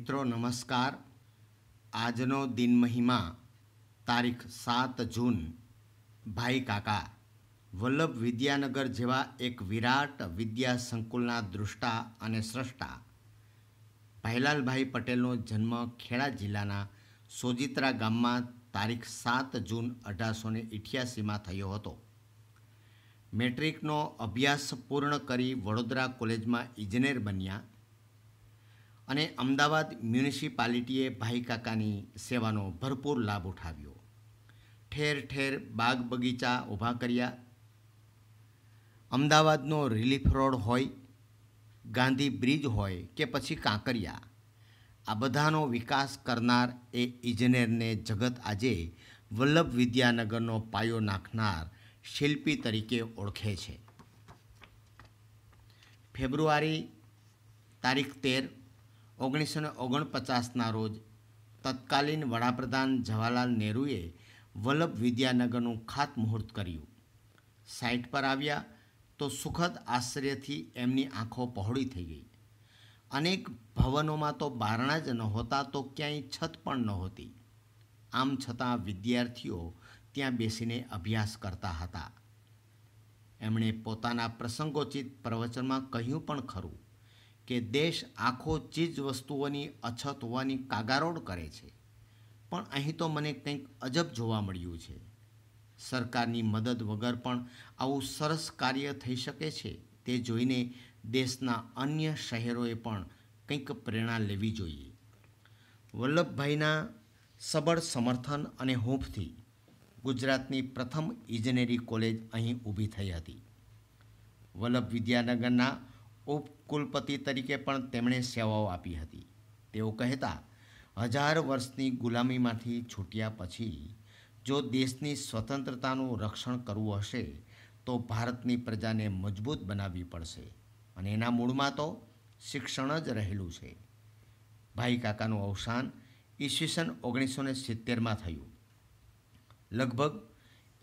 મિત્રો નમસ્કાર આજનો દિન મહિમા તારીખ સાત જૂન ભાઈ કાકા વલ્લભ વિદ્યાનગર જેવા એક વિરાટ વિદ્યા સંકુલના દૃષ્ટા અને સ્રષ્ટા ભાઈલાલભાઈ પટેલનો જન્મ ખેડા જિલ્લાના સોજિત્રા ગામમાં તારીખ સાત જૂન અઢારસો ને ઇઠ્યાસીમાં થયો હતો મેટ્રિકનો અભ્યાસ પૂર્ણ કરી વડોદરા કોલેજમાં ઇજનેર બન્યા અને અમદાવાદ મ્યુનિસિપાલિટીએ ભાઈ કાકાની સેવાનો ભરપૂર લાભ ઉઠાવ્યો ઠેર ઠેર બાગ બગીચા ઊભા કર્યા અમદાવાદનો રિલીફ રોડ હોય ગાંધી બ્રિજ હોય કે પછી કાંકરિયા આ બધાનો વિકાસ કરનાર એ ઇજનેરને જગત આજે વલ્લભ વિદ્યાનગરનો પાયો નાખનાર શિલ્પી તરીકે ઓળખે છે ફેબ્રુઆરી તારીખ તેર ઓગણીસો ઓગણપચાસના રોજ તત્કાલીન વડાપ્રધાન જવાહરલાલ નહેરુએ વલ્લભ વિદ્યાનગરનું ખાતમુહૂર્ત કર્યું સાઇટ પર આવ્યા તો સુખદ આશ્ચર્યથી એમની આંખો પહોળી થઈ ગઈ અનેક ભવનોમાં તો બારણા જ નહોતા તો ક્યાંય છત પણ નહોતી આમ છતાં વિદ્યાર્થીઓ ત્યાં બેસીને અભ્યાસ કરતા હતા એમણે પોતાના પ્રસંગોચિત પ્રવચનમાં કહ્યું પણ ખરું કે દેશ આખો ચીજ વસ્તુઓની અછત હોવાની કાગારોડ કરે છે પણ અહીં તો મને કંઈક અજબ જોવા મળ્યું છે સરકારની મદદ વગર પણ આવું સરસ કાર્ય થઈ શકે છે તે જોઈને દેશના અન્ય શહેરોએ પણ કંઈક પ્રેરણા લેવી જોઈએ વલ્લભભાઈના સબળ સમર્થન અને હોંફથી ગુજરાતની પ્રથમ ઇજનેરી કોલેજ અહીં ઊભી થઈ હતી વલ્લભ વિદ્યાનગરના ઉપકુલપતિ તરીકે પણ તેમણે સેવાઓ આપી હતી તેઓ કહેતા હજાર વર્ષની ગુલામીમાંથી છૂટ્યા પછી જો દેશની સ્વતંત્રતાનું રક્ષણ કરવું હશે તો ભારતની પ્રજાને મજબૂત બનાવવી પડશે અને એના મૂળમાં તો શિક્ષણ જ રહેલું છે ભાઈ કાકાનું અવસાન ઈસવીસન ઓગણીસો ને સિત્તેરમાં થયું લગભગ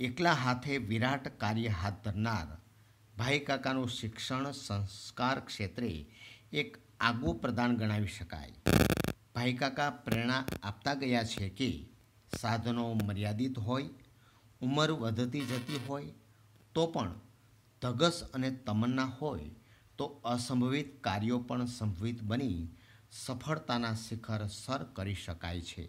એકલા હાથે વિરાટ કાર્ય હાથ ધરનાર ભાઈ કાકાનું શિક્ષણ સંસ્કાર ક્ષેત્રે એક આગવું પ્રદાન ગણાવી શકાય ભાઈ કાકા પ્રેરણા આપતા ગયા છે કે સાધનો મર્યાદિત હોય ઉંમર વધતી જતી હોય તો પણ ધગસ અને તમન્ના હોય તો અસંભવિત કાર્યો પણ સંભવિત બની સફળતાના શિખર સર કરી શકાય છે